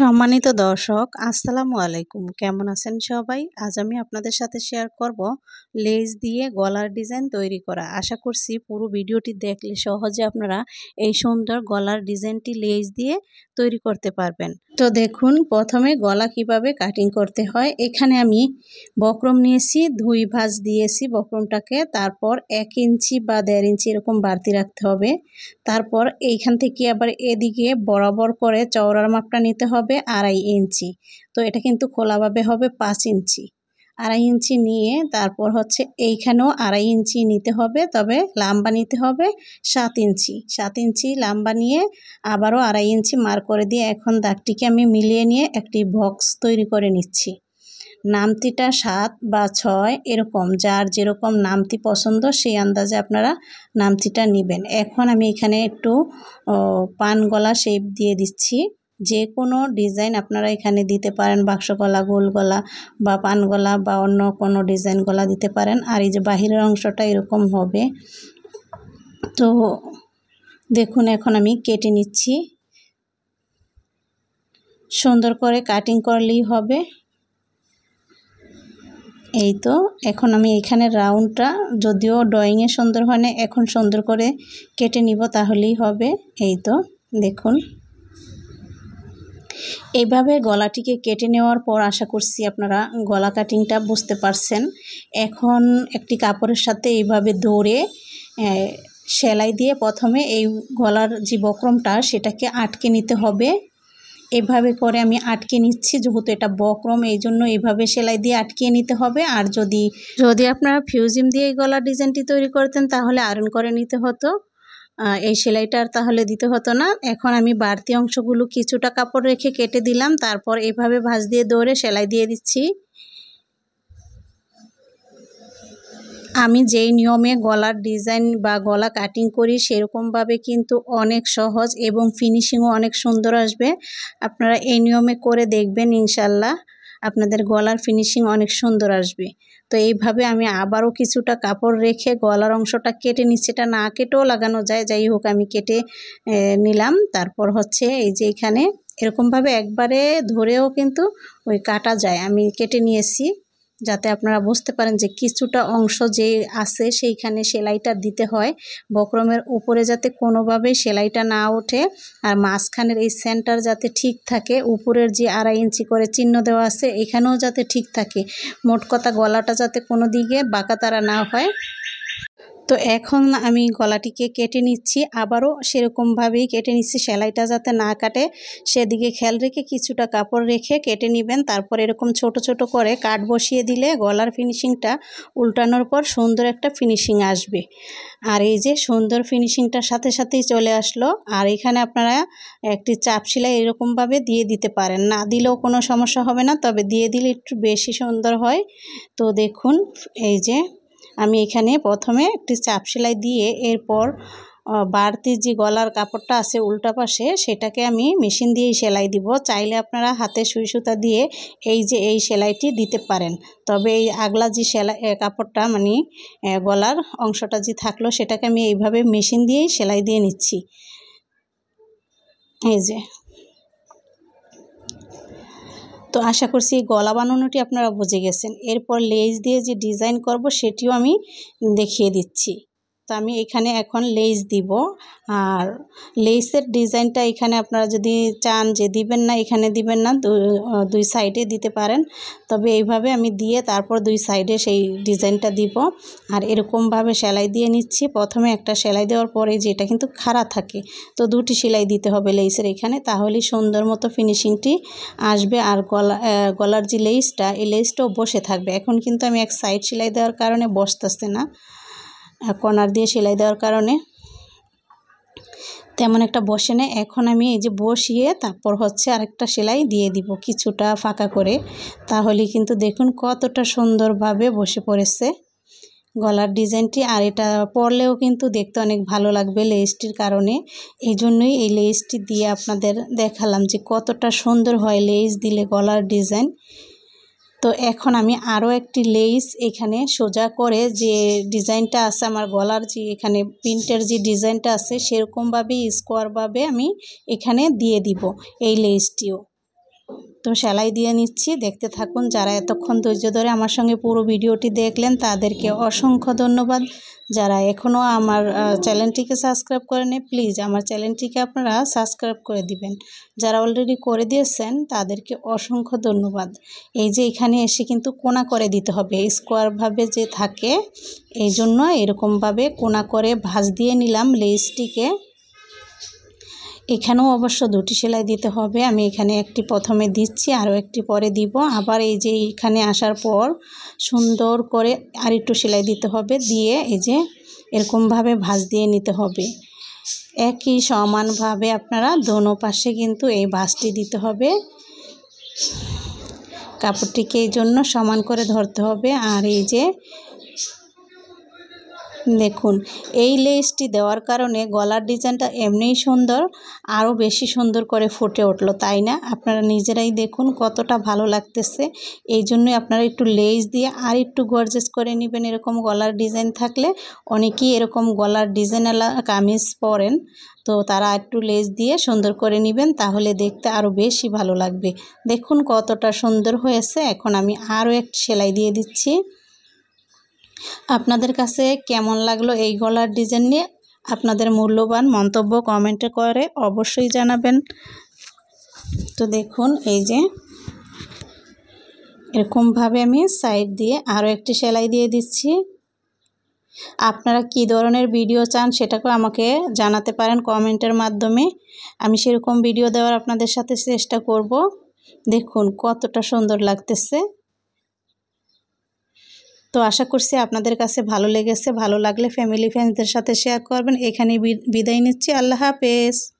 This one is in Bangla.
সম্মানিত দর্শক আসসালামু আলাইকুম কেমন আছেন সবাই আজ আমি আপনাদের সাথে শেয়ার করব লেজ দিয়ে গলার ডিজাইন তৈরি করা আশা করছি পুরো ভিডিওটি দেখলে সহজে আপনারা এই সুন্দর গলার ডিজাইনটি লেজ দিয়ে তৈরি করতে পারবেন তো দেখুন প্রথমে গলা কিভাবে কাটিং করতে হয় এখানে আমি বক্রম নিয়েছি ধুই ভাজ দিয়েছি বক্রমটাকে তারপর এক ইঞ্চি বা দেড় ইঞ্চি এরকম বাড়তি রাখতে হবে তারপর এইখান থেকে আবার এদিকে বরাবর করে চওড়ার মাপটা নিতে হবে হবে আড়াই ইঞ্চি তো এটা কিন্তু খোলাভাবে হবে পাঁচ ইঞ্চি আড়াই ইঞ্চি নিয়ে তারপর হচ্ছে এইখানেও আড়াই ইঞ্চি নিতে হবে তবে লাম্বা নিতে হবে সাত ইঞ্চি সাত ইঞ্চি লাম্বা নিয়ে আবারও আড়াই ইঞ্চি মার করে দিয়ে এখন দাগটিকে আমি মিলিয়ে নিয়ে একটি বক্স তৈরি করে নিচ্ছি নামতিটা সাত বা ছয় এরকম যার যেরকম নামতি পছন্দ সেই আন্দাজে আপনারা নামতিটা নেবেন এখন আমি এখানে একটু পান গলা শেপ দিয়ে দিচ্ছি যে কোনো ডিজাইন আপনারা এখানে দিতে পারেন বাক্স গলা গোল গলা বা পান গলা বা অন্য কোনো ডিজাইন গলা দিতে পারেন আর এই যে বাহিরের অংশটা এরকম হবে তো দেখুন এখন আমি কেটে নিচ্ছি সুন্দর করে কাটিং করলেই হবে এই তো এখন আমি এখানে রাউন্ডটা যদিও ড্রয়িংয়ে সুন্দর হয় না এখন সুন্দর করে কেটে নিব তাহলেই হবে এই তো দেখুন এভাবে গলাটিকে কেটে নেওয়ার পর আশা করছি আপনারা গলা কাটিংটা বুঝতে পারছেন এখন একটি কাপড়ের সাথে এইভাবে ধরে সেলাই দিয়ে প্রথমে এই গলার যে বক্রমটা সেটাকে আটকে নিতে হবে এভাবে করে আমি আটকে নিচ্ছি যেহেতু এটা বক্রম এই জন্য এইভাবে সেলাই দিয়ে আটকে নিতে হবে আর যদি যদি আপনারা ফিউজিম দিয়ে এই গলার ডিজাইনটি তৈরি করতেন তাহলে আয়রন করে নিতে হতো এই সেলাইটা আর তাহলে দিতে হতো না এখন আমি বাড়তি অংশগুলো কিছুটা কাপড় রেখে কেটে দিলাম তারপর এভাবে ভাঁজ দিয়ে দৌড়ে সেলাই দিয়ে দিচ্ছি আমি যেই নিয়মে গলার ডিজাইন বা গলা কাটিং করি সেরকমভাবে কিন্তু অনেক সহজ এবং ফিনিশিংও অনেক সুন্দর আসবে আপনারা এই নিয়মে করে দেখবেন ইনশাল্লাহ আপনাদের গলার ফিনিশিং অনেক সুন্দর আসবে তো এইভাবে আমি আবারও কিছুটা কাপড় রেখে গলার অংশটা কেটে নিচেটা না কেটেও লাগানো যায় যাই হোক আমি কেটে নিলাম তারপর হচ্ছে এই যে এখানে এরকমভাবে একবারে ধরেও কিন্তু ওই কাটা যায় আমি কেটে নিয়েছি যাতে আপনারা বুঝতে পারেন যে কিছুটা অংশ যে আছে সেইখানে সেলাইটা দিতে হয় বক্রমের উপরে যাতে কোনোভাবে সেলাইটা না ওঠে আর মাঝখানের এই সেন্টার যাতে ঠিক থাকে উপরের যে আড়াই ইঞ্চি করে চিহ্ন দেওয়া আছে এখানেও যাতে ঠিক থাকে মোট কথা গলাটা যাতে কোনো দিকে বাঁকা তারা না হয় তো এখন আমি গলাটিকে কেটে নিচ্ছি আবারও সেরকমভাবেই কেটে নিচ্ছি সেলাইটা যাতে না কাটে সেদিকে খেয়াল রেখে কিছুটা কাপড় রেখে কেটে নেবেন তারপর এরকম ছোট ছোট করে কাট বসিয়ে দিলে গলার ফিনিশিংটা উল্টানোর পর সুন্দর একটা ফিনিশিং আসবে আর এই যে সুন্দর ফিনিশিংটার সাথে সাথেই চলে আসলো আর এখানে আপনারা একটি চাপ সেলাই এরকমভাবে দিয়ে দিতে পারেন না দিলেও কোনো সমস্যা হবে না তবে দিয়ে দিলে একটু বেশি সুন্দর হয় তো দেখুন এই যে আমি এখানে প্রথমে একটি চাপ সেলাই দিয়ে এরপর বাড়তি যে গলার কাপড়টা আছে উল্টা পাশে সেটাকে আমি মেশিন দিয়েই সেলাই দিব চাইলে আপনারা হাতে সুই সুতা দিয়ে এই যে এই সেলাইটি দিতে পারেন তবে এই আগলা যে সেলাই কাপড়টা মানে গলার অংশটা যে থাকলো সেটাকে আমি এইভাবে মেশিন দিয়েই সেলাই দিয়ে নিচ্ছি এই যে তো আশা করছি গলা বানানোটি আপনারা বুঝে গেছেন এরপর লেজ দিয়ে যে ডিজাইন করব সেটিও আমি দেখিয়ে দিচ্ছি তো আমি এখানে এখন লেস দিব আর লেসের ডিজাইনটা এখানে আপনারা যদি চান যে দিবেন না এখানে দিবেন না দুই সাইডে দিতে পারেন তবে এইভাবে আমি দিয়ে তারপর দুই সাইডে সেই ডিজাইনটা দিব আর এরকমভাবে সেলাই দিয়ে নিচ্ছি প্রথমে একটা সেলাই দেওয়ার পরে যেটা কিন্তু খাড়া থাকে তো দুটি সেলাই দিতে হবে লেসের এখানে তাহলে সুন্দর মতো ফিনিশিংটি আসবে আর গলা গলার যে লেসটা এই লেসটাও বসে থাকবে এখন কিন্তু আমি এক সাইড সেলাই দেওয়ার কারণে বসতেছে না আর কর্নার দিয়ে সেলাই দেওয়ার কারণে তেমন একটা বসে না এখন আমি এই যে বসিয়ে তারপর হচ্ছে আরেকটা সেলাই দিয়ে দিব কিছুটা ফাঁকা করে তাহলে কিন্তু দেখুন কতটা সুন্দরভাবে বসে পড়েছে গলার ডিজাইনটি আর এটা পরলেও কিন্তু দেখতে অনেক ভালো লাগবে লেসটির কারণে এই জন্যই এই লেসটি দিয়ে আপনাদের দেখালাম যে কতটা সুন্দর হয় লেস দিলে গলার ডিজাইন তো এখন আমি আরও একটি লেস এখানে সোজা করে যে ডিজাইনটা আছে আমার গলার যে এখানে প্রিন্টের যে ডিজাইনটা আছে সেরকমভাবে স্কোয়ারভাবে আমি এখানে দিয়ে দিব এই লেসটিও তো সেলাই দিয়ে নিচ্ছি দেখতে থাকুন যারা এতক্ষণ ধৈর্য ধরে আমার সঙ্গে পুরো ভিডিওটি দেখলেন তাদেরকে অসংখ্য ধন্যবাদ যারা এখনও আমার চ্যানেলটিকে সাবস্ক্রাইব করেনি প্লিজ আমার চ্যানেলটিকে আপনারা সাবস্ক্রাইব করে দিবেন যারা অলরেডি করে দিয়েছেন তাদেরকে অসংখ্য ধন্যবাদ এই যে এখানে এসে কিন্তু কোনা করে দিতে হবে স্কোয়ারভাবে যে থাকে এই জন্য এরকমভাবে কোনা করে ভাজ দিয়ে নিলাম লেজটিকে এখানেও অবশ্য দুটি সেলাই দিতে হবে আমি এখানে একটি প্রথমে দিচ্ছি আরও একটি পরে দিব আবার এই যে এখানে আসার পর সুন্দর করে আর একটু সেলাই দিতে হবে দিয়ে এই যে এরকমভাবে ভাঁজ দিয়ে নিতে হবে একই সমানভাবে আপনারা দোনো পাশে কিন্তু এই ভাঁজটি দিতে হবে কাপড়টিকে এই জন্য সমান করে ধরতে হবে আর এই যে দেখুন এই লেসটি দেওয়ার কারণে গলার ডিজাইনটা এমনিই সুন্দর আরও বেশি সুন্দর করে ফুটে উঠলো তাই না আপনারা নিজেরাই দেখুন কতটা ভালো লাগতেছে এই জন্যই আপনারা একটু লেস দিয়ে আর একটু গর্জেস করে নেবেন এরকম গলার ডিজাইন থাকলে অনেকেই এরকম গলার ডিজাইনওয়ালা কামিজ পরেন তো তারা একটু লেজ দিয়ে সুন্দর করে নেবেন তাহলে দেখতে আরও বেশি ভালো লাগবে দেখুন কতটা সুন্দর হয়েছে এখন আমি আরও এক সেলাই দিয়ে দিচ্ছি আপনাদের কাছে কেমন লাগলো এই গলার ডিজাইন নিয়ে আপনাদের মূল্যবান মন্তব্য কমেন্টে করে অবশ্যই জানাবেন তো দেখুন এই যে এরকমভাবে আমি সাইড দিয়ে আরও একটি সেলাই দিয়ে দিচ্ছি আপনারা কি ধরনের ভিডিও চান সেটাকে আমাকে জানাতে পারেন কমেন্টের মাধ্যমে আমি সেরকম ভিডিও দেওয়ার আপনাদের সাথে চেষ্টা করব দেখুন কতটা সুন্দর লাগতেছে তো আশা করছি আপনাদের কাছে ভালো লেগেছে ভালো লাগলে ফ্যামিলি ফ্রেন্ডসদের সাথে শেয়ার করবেন এখানেই বিদায় নিচ্ছি আল্লাহ হাফেজ